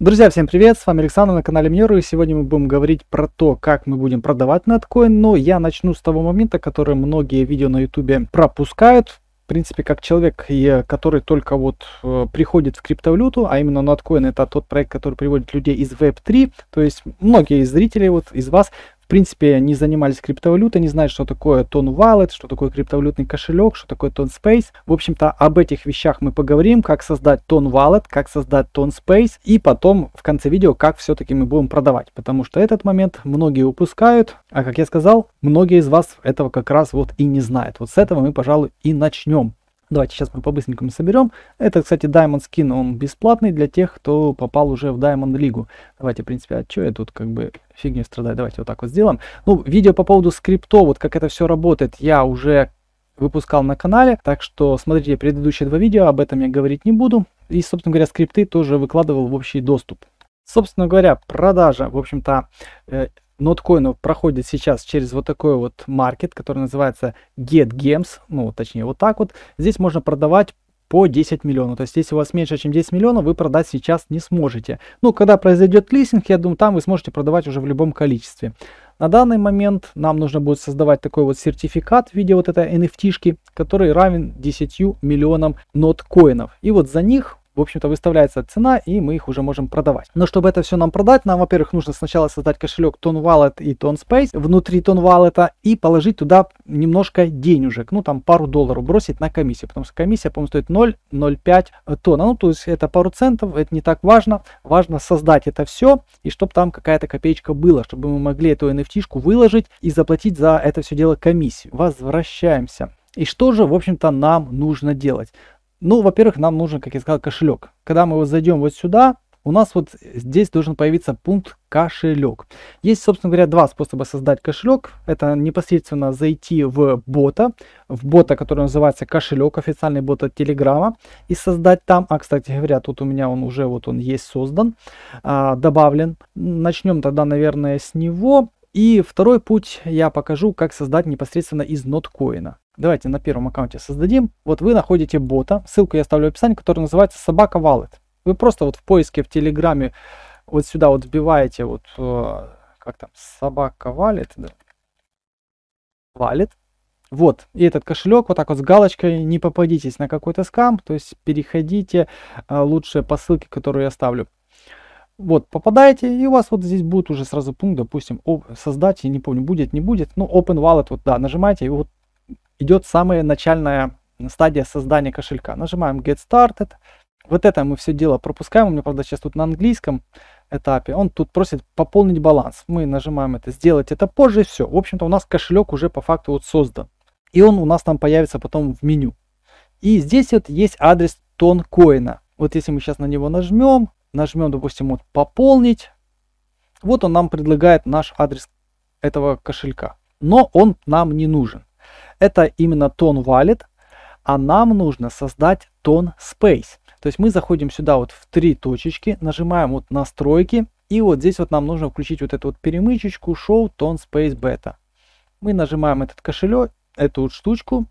Друзья, всем привет, с вами Александр на канале Минеру, и сегодня мы будем говорить про то, как мы будем продавать неткоин, но я начну с того момента, который многие видео на YouTube пропускают, в принципе, как человек, э, который только вот э, приходит в криптовалюту, а именно Ноткоин это тот проект, который приводит людей из Web3, то есть многие из зрителей, вот из вас, принципе, не занимались криптовалютой, не знают, что такое Тон Wallet, что такое криптовалютный кошелек, что такое Тон Space. В общем-то, об этих вещах мы поговорим, как создать Тон Wallet, как создать Тон Space и потом в конце видео, как все-таки мы будем продавать, потому что этот момент многие упускают, а как я сказал, многие из вас этого как раз вот и не знают. Вот с этого мы, пожалуй, и начнем. Давайте сейчас мы по-быстренькому соберем. Это, кстати, Diamond Skin, он бесплатный для тех, кто попал уже в Diamond Лигу. Давайте, в принципе, а что я тут как бы фигню страдаю? Давайте вот так вот сделаем. Ну, видео по поводу скрипто, вот как это все работает, я уже выпускал на канале, так что смотрите предыдущие два видео, об этом я говорить не буду. И, собственно говоря, скрипты тоже выкладывал в общий доступ. Собственно говоря, продажа, в общем-то, э, ноткоинов проходит сейчас через вот такой вот маркет, который называется GetGems, ну, точнее, вот так вот. Здесь можно продавать по 10 миллионов. То есть, если у вас меньше, чем 10 миллионов, вы продать сейчас не сможете. Ну, когда произойдет листинг, я думаю, там вы сможете продавать уже в любом количестве. На данный момент нам нужно будет создавать такой вот сертификат в виде вот этой NFT, который равен 10 миллионам ноткоинов. И вот за них в общем-то, выставляется цена, и мы их уже можем продавать. Но чтобы это все нам продать, нам, во-первых, нужно сначала создать кошелек Tone Wallet и Tone Space внутри Tone Wallet а и положить туда немножко денежек, ну, там, пару долларов бросить на комиссию, потому что комиссия, по-моему, стоит 0,05 тонна, ну, то есть это пару центов, это не так важно, важно создать это все, и чтобы там какая-то копеечка была, чтобы мы могли эту nft выложить и заплатить за это все дело комиссию. Возвращаемся. И что же, в общем-то, нам нужно делать? Ну, во-первых, нам нужен, как я сказал, кошелек. Когда мы вот зайдем вот сюда, у нас вот здесь должен появиться пункт кошелек. Есть, собственно говоря, два способа создать кошелек. Это непосредственно зайти в бота, в бота, который называется кошелек, официальный бот от Телеграма, и создать там. А, кстати говоря, тут у меня он уже вот он есть создан, а, добавлен. Начнем тогда, наверное, с него. И второй путь я покажу, как создать непосредственно из ноткоина. Давайте на первом аккаунте создадим. Вот вы находите бота, ссылку я оставлю в описании, который называется Собака Wallet. Вы просто вот в поиске в Телеграме вот сюда вот вбиваете вот э, как там Собака Wallet, да. Вот, и этот кошелек вот так вот с галочкой, не попадитесь на какой-то скам, то есть переходите э, лучше по ссылке, которую я ставлю. Вот, попадаете, и у вас вот здесь будет уже сразу пункт, допустим, создать, я не помню, будет, не будет, ну, Open Wallet, вот, да, нажимаете, и вот идет самая начальная стадия создания кошелька. Нажимаем Get Started, вот это мы все дело пропускаем, у меня, правда, сейчас тут на английском этапе, он тут просит пополнить баланс. Мы нажимаем это, сделать это позже, все. В общем-то, у нас кошелек уже по факту вот создан. И он у нас там появится потом в меню. И здесь вот есть адрес тонкоина. Вот если мы сейчас на него нажмем, нажмем, допустим, вот «Пополнить». Вот он нам предлагает наш адрес этого кошелька. Но он нам не нужен. Это именно тон валит, а нам нужно создать тон Space. То есть мы заходим сюда вот в три точечки, нажимаем вот настройки, и вот здесь вот нам нужно включить вот эту вот перемычечку Show Tone Space Beta. Мы нажимаем этот кошелек, эту вот штучку.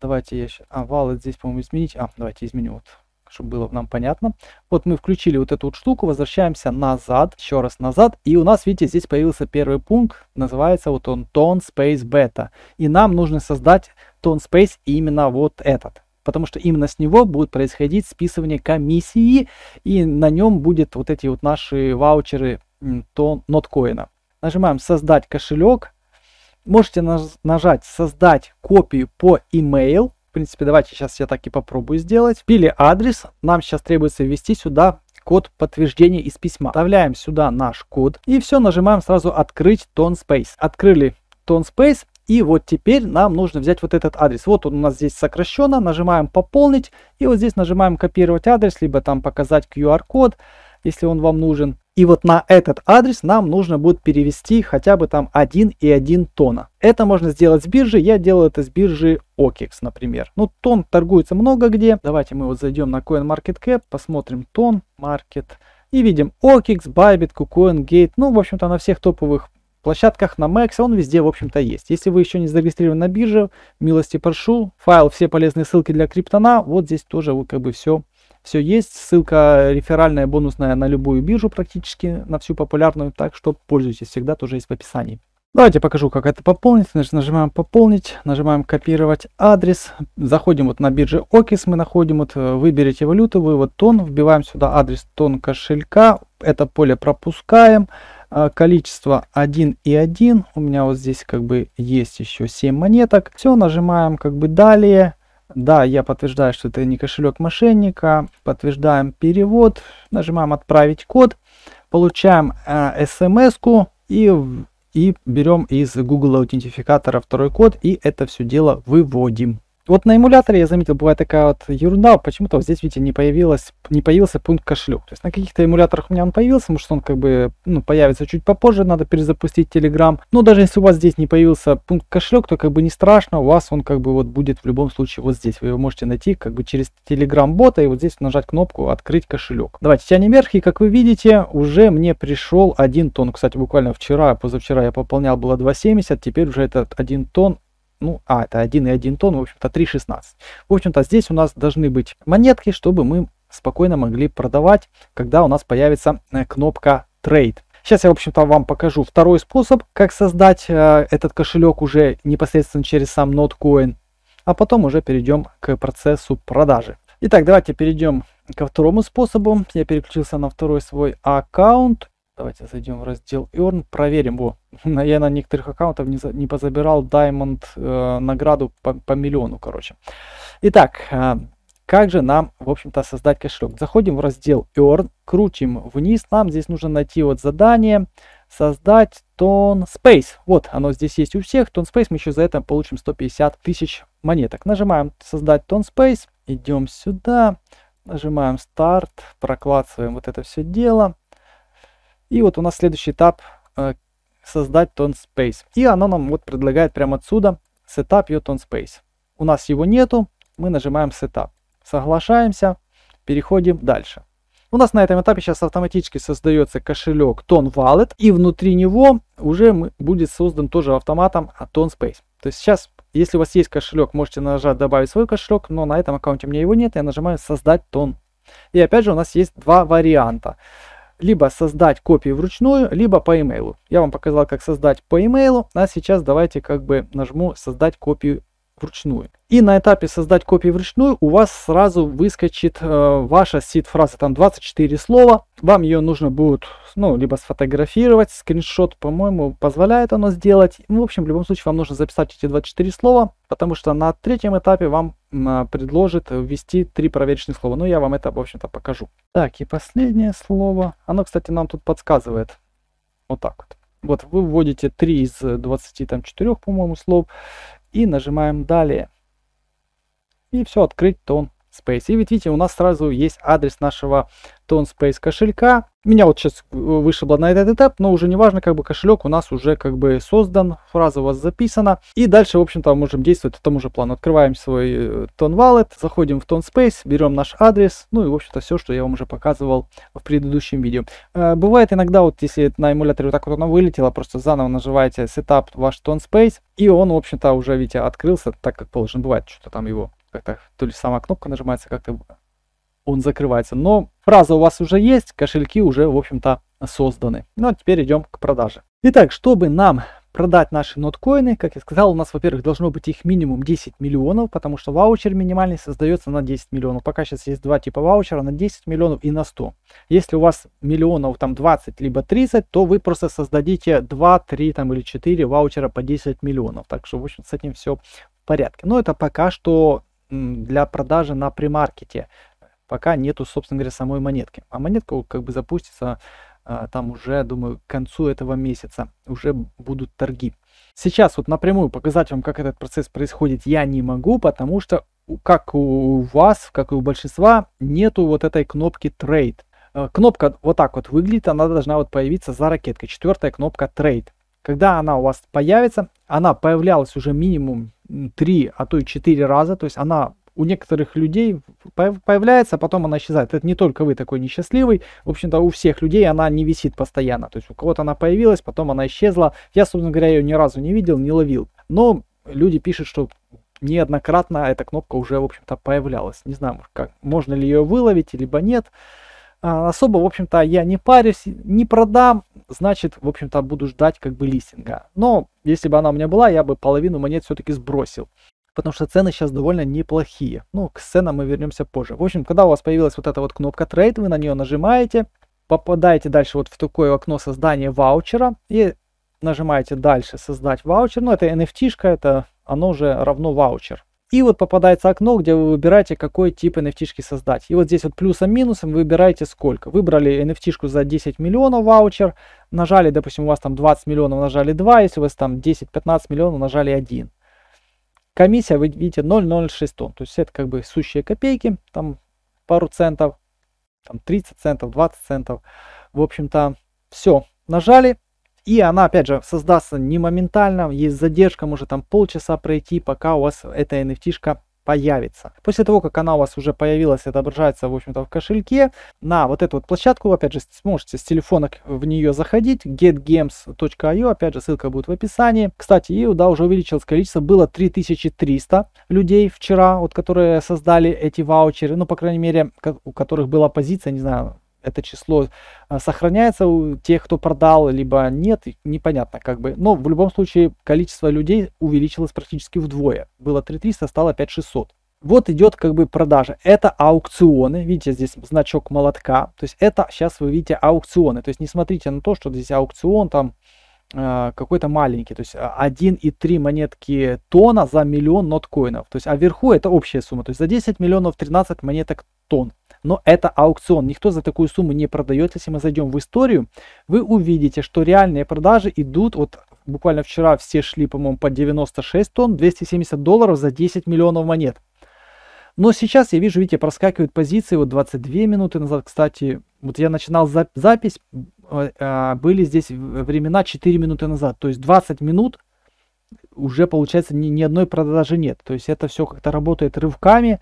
Давайте я сейчас... А, Wallet здесь, по-моему, изменить. А, давайте изменю вот чтобы было нам понятно. Вот мы включили вот эту вот штуку, возвращаемся назад, еще раз назад, и у нас, видите, здесь появился первый пункт, называется вот он Tone Space Beta, и нам нужно создать Tone Space именно вот этот, потому что именно с него будет происходить списывание комиссии, и на нем будет вот эти вот наши ваучеры тон ноткоина. Нажимаем «Создать кошелек», можете нажать «Создать копию по email», в принципе, давайте сейчас я так и попробую сделать. Пили адрес. Нам сейчас требуется ввести сюда код подтверждения из письма. Вставляем сюда наш код и все, нажимаем сразу «Открыть ToneSpace». Открыли ToneSpace. И вот теперь нам нужно взять вот этот адрес. Вот он у нас здесь сокращенно. Нажимаем «Пополнить». И вот здесь нажимаем «Копировать адрес», либо там «Показать QR-код», если он вам нужен. И вот на этот адрес нам нужно будет перевести хотя бы там 1,1 тона. Это можно сделать с биржи, я делал это с биржи OKEX, например. Ну, тон торгуется много где. Давайте мы вот зайдем на CoinMarketCap, посмотрим тон, market, и видим OKEX, Bybit, Gate. ну, в общем-то, на всех топовых площадках на Max, он везде, в общем-то, есть. Если вы еще не зарегистрированы на бирже, милости прошу, файл, все полезные ссылки для криптона, вот здесь тоже вы как бы все все есть, ссылка реферальная, бонусная на любую биржу практически, на всю популярную, так что пользуйтесь, всегда тоже есть в описании. Давайте покажу, как это пополнить. Значит, нажимаем «Пополнить», нажимаем «Копировать адрес». Заходим вот на бирже OKIS, мы находим, вот э, выберите валюту, вывод тон, вбиваем сюда адрес тон кошелька, это поле пропускаем, э, количество 1 и 1, у меня вот здесь как бы есть еще 7 монеток. Все, нажимаем как бы «Далее», да, я подтверждаю, что это не кошелек мошенника. Подтверждаем перевод. Нажимаем «Отправить код». Получаем э, смс-ку и, и берем из Google аутентификатора второй код. И это все дело выводим. Вот на эмуляторе, я заметил, бывает такая вот ерунда, почему-то вот здесь, видите, не, появилось, не появился пункт кошелек. То есть на каких-то эмуляторах у меня он появился, может он как бы ну, появится чуть попозже, надо перезапустить Telegram. Но даже если у вас здесь не появился пункт кошелек, то как бы не страшно, у вас он как бы вот будет в любом случае вот здесь. Вы его можете найти как бы через Telegram бота и вот здесь нажать кнопку «Открыть кошелек». Давайте тянем вверх, и как вы видите, уже мне пришел один тон. Кстати, буквально вчера, позавчера я пополнял было 2.70, теперь уже этот один тон ну, а, это 1,1 тонн, в общем-то 3,16. В общем-то здесь у нас должны быть монетки, чтобы мы спокойно могли продавать, когда у нас появится э, кнопка Trade. Сейчас я, в общем-то, вам покажу второй способ, как создать э, этот кошелек уже непосредственно через сам NotCoin, а потом уже перейдем к процессу продажи. Итак, давайте перейдем ко второму способу. Я переключился на второй свой аккаунт Давайте зайдем в раздел Earn, проверим. Во, я на некоторых аккаунтах не, за, не позабирал Diamond э, награду по, по миллиону, короче. Итак, э, как же нам, в общем-то, создать кошелек? Заходим в раздел Earn, крутим вниз. Нам здесь нужно найти вот задание, создать Тон Space. Вот, оно здесь есть у всех. Тон Space мы еще за это получим 150 тысяч монеток. Нажимаем создать Тон Space, идем сюда, нажимаем старт, прокладываем вот это все дело. И вот у нас следующий этап э, создать tone space. И она нам вот предлагает прямо отсюда setup your tone space. У нас его нету, мы нажимаем setup. Соглашаемся, переходим дальше. У нас на этом этапе сейчас автоматически создается кошелек Tone Wallet, и внутри него уже будет создан тоже автоматом Tone Space. То есть сейчас, если у вас есть кошелек, можете нажать добавить свой кошелек, но на этом аккаунте у меня его нет, я нажимаю создать тон. И опять же у нас есть два варианта либо создать копию вручную, либо по имейлу. Я вам показал, как создать по имейлу, а сейчас давайте как бы нажму создать копию вручную. И на этапе создать копии вручную у вас сразу выскочит э, ваша сид-фраза, там 24 слова. Вам ее нужно будет, ну, либо сфотографировать, скриншот, по-моему, позволяет оно сделать. Ну, в общем, в любом случае вам нужно записать эти 24 слова, потому что на третьем этапе вам э, а, предложит ввести три проверочных слова. Ну, я вам это, в общем-то, покажу. Так, и последнее слово. Оно, кстати, нам тут подсказывает. Вот так вот. Вот вы вводите 3 из 24, по-моему, слов, и нажимаем «Далее». И все, открыть тон. Space. И ведь видите, у нас сразу есть адрес нашего Tone Space кошелька. Меня вот сейчас э, вышибло на этот этап, но уже не важно, как бы кошелек у нас уже как бы создан, фраза у вас записана. И дальше, в общем-то, можем действовать по тому же плану. Открываем свой э, Tone Wallet, заходим в Tone Space, берем наш адрес, ну и, в общем-то, все, что я вам уже показывал в предыдущем видео. Э, бывает иногда, вот если на эмуляторе вот так вот оно вылетело, просто заново нажимаете Setup ваш Tone Space, и он, в общем-то, уже, видите, открылся так, как положено. Бывает, что-то там его как-то то ли сама кнопка нажимается, как-то он закрывается. Но фраза у вас уже есть, кошельки уже, в общем-то, созданы. Ну а теперь идем к продаже. Итак, чтобы нам продать наши ноткоины, как я сказал, у нас, во-первых, должно быть их минимум 10 миллионов, потому что ваучер минимальный создается на 10 миллионов. Пока сейчас есть два типа ваучера, на 10 миллионов и на 100. Если у вас миллионов там 20 либо 30, то вы просто создадите 2, 3 там, или 4 ваучера по 10 миллионов. Так что, в общем, с этим все в порядке. Но это пока что для продажи на премаркете, пока нету, собственно говоря, самой монетки. А монетка как бы запустится а, там уже, думаю, к концу этого месяца уже будут торги. Сейчас вот напрямую показать вам, как этот процесс происходит, я не могу, потому что как у вас, как и у большинства, нету вот этой кнопки Trade. Э, кнопка вот так вот выглядит, она должна вот появиться за ракеткой. Четвертая кнопка Trade. Когда она у вас появится, она появлялась уже минимум 3, а то и 4 раза, то есть она у некоторых людей появляется, а потом она исчезает. Это не только вы такой несчастливый. В общем-то, у всех людей она не висит постоянно. То есть у кого-то она появилась, потом она исчезла. Я, собственно говоря, ее ни разу не видел, не ловил. Но люди пишут, что неоднократно эта кнопка уже, в общем-то, появлялась. Не знаю, как, можно ли ее выловить, либо нет. А, особо, в общем-то, я не парюсь, не продам, значит, в общем-то, буду ждать как бы листинга. Но если бы она у меня была, я бы половину монет все-таки сбросил. Потому что цены сейчас довольно неплохие. Ну, к ценам мы вернемся позже. В общем, когда у вас появилась вот эта вот кнопка трейд, вы на нее нажимаете, попадаете дальше вот в такое окно создания ваучера и нажимаете дальше создать ваучер. Ну, это nft шка это оно уже равно ваучер. И вот попадается окно, где вы выбираете, какой тип nft создать. И вот здесь вот плюсом-минусом выбираете сколько. Выбрали nft за 10 миллионов ваучер, нажали, допустим, у вас там 20 миллионов, нажали 2, если у вас там 10-15 миллионов, нажали 1. Комиссия, вы видите, 0,06 тонн. То есть это как бы сущие копейки, там пару центов, там 30 центов, 20 центов. В общем-то, все. Нажали, и она, опять же, создастся не моментально, есть задержка, может там полчаса пройти, пока у вас эта NFT появится. После того, как она у вас уже появилась, отображается, в общем-то, в кошельке, на вот эту вот площадку, опять же, сможете с телефона в нее заходить, getgames.io, опять же, ссылка будет в описании. Кстати, и, да, уже увеличилось количество, было 3300 людей вчера, вот, которые создали эти ваучеры, ну, по крайней мере, у которых была позиция, не знаю, это число а, сохраняется у тех, кто продал, либо нет, непонятно как бы. Но в любом случае количество людей увеличилось практически вдвое. Было 3300, стало 5600. Вот идет как бы продажа. Это аукционы. Видите, здесь значок молотка. То есть это сейчас вы видите аукционы. То есть не смотрите на то, что здесь аукцион там а, какой-то маленький, то есть 1,3 а, монетки тона за миллион ноткоинов, то есть а вверху это общая сумма, то есть за 10 миллионов 13 монеток тонн. Но это аукцион, никто за такую сумму не продает. Если мы зайдем в историю, вы увидите, что реальные продажи идут вот буквально вчера все шли, по-моему, по 96 тонн, 270 долларов за 10 миллионов монет. Но сейчас я вижу, видите, проскакивают позиции, вот 22 минуты назад, кстати, вот я начинал за запись, э, а, были здесь времена 4 минуты назад, то есть 20 минут уже, получается, ни, ни одной продажи нет. То есть это все как-то работает рывками,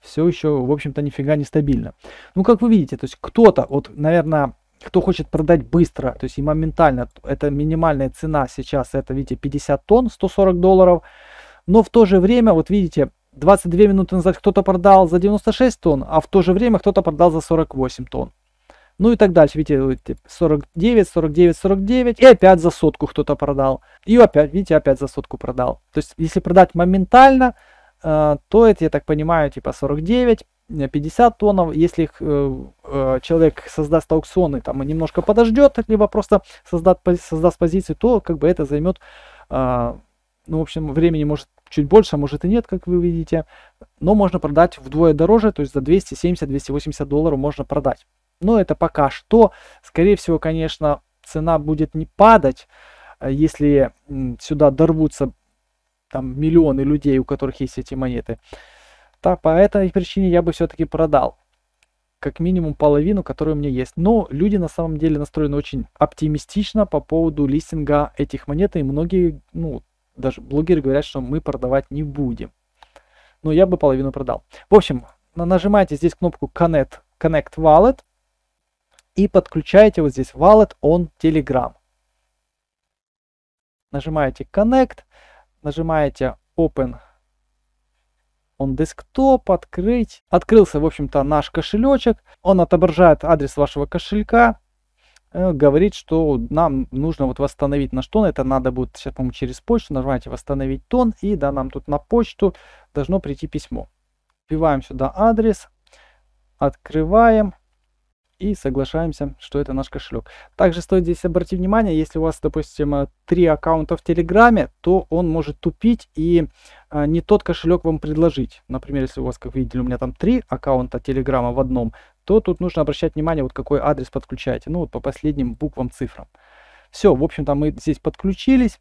все еще, в общем-то, нифига не стабильно. Ну, как вы видите, то есть кто-то, вот, наверное, кто хочет продать быстро, то есть и моментально, это минимальная цена сейчас, это, видите, 50 тонн, 140 долларов, но в то же время, вот видите, 22 минуты назад кто-то продал за 96 тонн, а в то же время кто-то продал за 48 тонн. Ну и так дальше. Видите, 49, 49, 49. И опять за сотку кто-то продал. И опять, видите, опять за сотку продал. То есть, если продать моментально, э, то это, я так понимаю, типа 49, 50 э, тонн, Если э, человек создаст аукционы, там и немножко подождет, либо просто создаст, создаст позиции, то как бы это займет, ну, в общем, времени может чуть больше, а может и нет, как вы видите. Но можно продать вдвое дороже, то есть за 270-280 долларов можно продать. Но это пока что. Скорее всего, конечно, цена будет не падать, э, если сюда дорвутся там миллионы людей, у которых есть эти монеты. Так, по этой причине я бы все-таки продал как минимум половину, которая у меня есть. Но люди на самом деле настроены очень оптимистично по поводу листинга этих монет, и многие, ну, даже блогеры говорят, что мы продавать не будем. Но я бы половину продал. В общем, нажимайте здесь кнопку Connect, Connect Wallet, и подключаете вот здесь Wallet on Telegram. Нажимаете Connect, нажимаете Open он десктоп, открыть. Открылся, в общем-то, наш кошелечек. Он отображает адрес вашего кошелька. Э, говорит, что нам нужно вот восстановить наш тон. Это надо будет сейчас, по-моему, через почту. Нажимаете «Восстановить тон». И да, нам тут на почту должно прийти письмо. Вбиваем сюда адрес. Открываем и соглашаемся, что это наш кошелек. Также стоит здесь обратить внимание, если у вас, допустим, э, три аккаунта в Телеграме, то он может тупить и э, не тот кошелек вам предложить. Например, если у вас, как видели, у меня там три аккаунта Телеграма в одном, то тут нужно обращать внимание, вот какой адрес подключаете, ну вот по последним буквам, цифрам. Все, в общем-то, мы здесь подключились,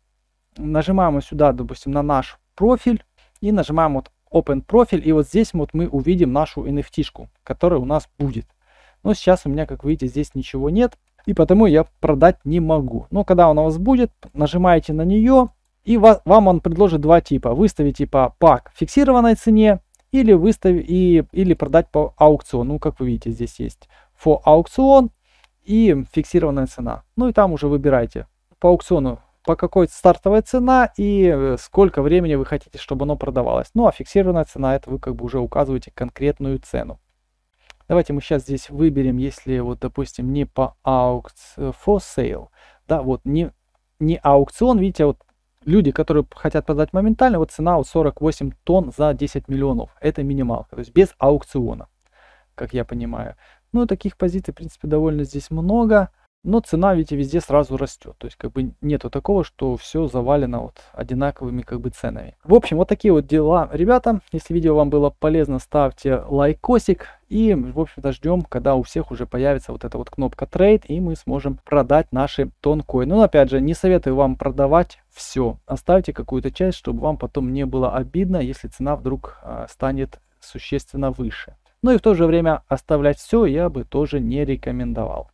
нажимаем сюда, допустим, на наш профиль и нажимаем вот Open профиль, и вот здесь вот мы увидим нашу NFT, которая у нас будет. Но ну, сейчас у меня, как видите, здесь ничего нет, и потому я продать не могу. Но когда он у вас будет, нажимаете на нее, и вам он предложит два типа. Выставить типа пак в фиксированной цене, или, выставить, и, или продать по аукциону. Ну, как вы видите, здесь есть for аукцион и фиксированная цена. Ну и там уже выбирайте по аукциону, по какой стартовая цена и э, сколько времени вы хотите, чтобы оно продавалось. Ну а фиксированная цена, это вы как бы уже указываете конкретную цену. Давайте мы сейчас здесь выберем, если вот, допустим, не по аукц, э, for sale, да, вот не, не аукцион, видите, а вот люди, которые хотят продать моментально, вот цена вот 48 тонн за 10 миллионов, это минималка, то есть без аукциона, как я понимаю. Ну, таких позиций, в принципе, довольно здесь много. Но цена ведь везде сразу растет. То есть как бы нету такого, что все завалено вот одинаковыми как бы ценами. В общем, вот такие вот дела, ребята. Если видео вам было полезно, ставьте лайкосик. И, в общем-то, ждем, когда у всех уже появится вот эта вот кнопка трейд, и мы сможем продать наши тонкоины. Но, ну, опять же, не советую вам продавать все. Оставьте какую-то часть, чтобы вам потом не было обидно, если цена вдруг э, станет существенно выше. Но ну и в то же время оставлять все я бы тоже не рекомендовал.